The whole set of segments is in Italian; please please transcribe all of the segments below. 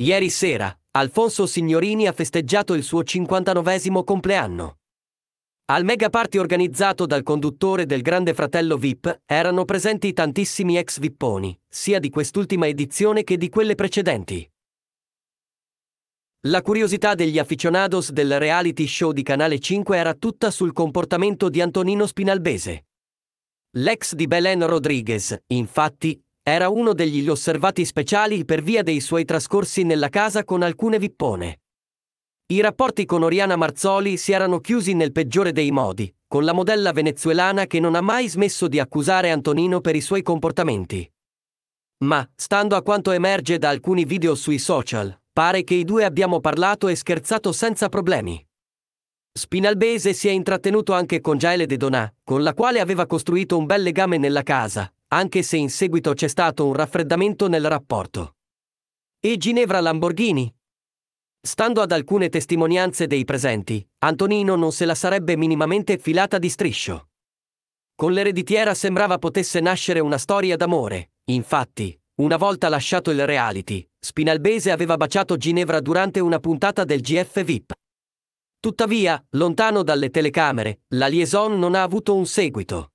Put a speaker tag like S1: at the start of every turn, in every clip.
S1: Ieri sera, Alfonso Signorini ha festeggiato il suo 59 compleanno. Al mega party organizzato dal conduttore del Grande Fratello VIP erano presenti tantissimi ex vipponi, sia di quest'ultima edizione che di quelle precedenti. La curiosità degli aficionados del reality show di Canale 5 era tutta sul comportamento di Antonino Spinalbese. L'ex di Belen Rodriguez, infatti, era uno degli osservati speciali per via dei suoi trascorsi nella casa con alcune vippone. I rapporti con Oriana Marzoli si erano chiusi nel peggiore dei modi, con la modella venezuelana che non ha mai smesso di accusare Antonino per i suoi comportamenti. Ma, stando a quanto emerge da alcuni video sui social, pare che i due abbiamo parlato e scherzato senza problemi. Spinalbese si è intrattenuto anche con Jaele De Donà, con la quale aveva costruito un bel legame nella casa, anche se in seguito c'è stato un raffreddamento nel rapporto. E Ginevra Lamborghini? Stando ad alcune testimonianze dei presenti, Antonino non se la sarebbe minimamente filata di striscio. Con l'ereditiera sembrava potesse nascere una storia d'amore, infatti, una volta lasciato il reality, Spinalbese aveva baciato Ginevra durante una puntata del GF VIP. Tuttavia, lontano dalle telecamere, la liaison non ha avuto un seguito.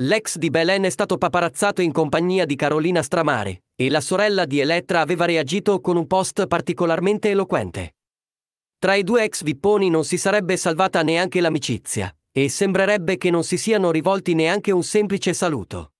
S1: L'ex di Belen è stato paparazzato in compagnia di Carolina Stramare, e la sorella di Elettra aveva reagito con un post particolarmente eloquente. Tra i due ex vipponi non si sarebbe salvata neanche l'amicizia, e sembrerebbe che non si siano rivolti neanche un semplice saluto.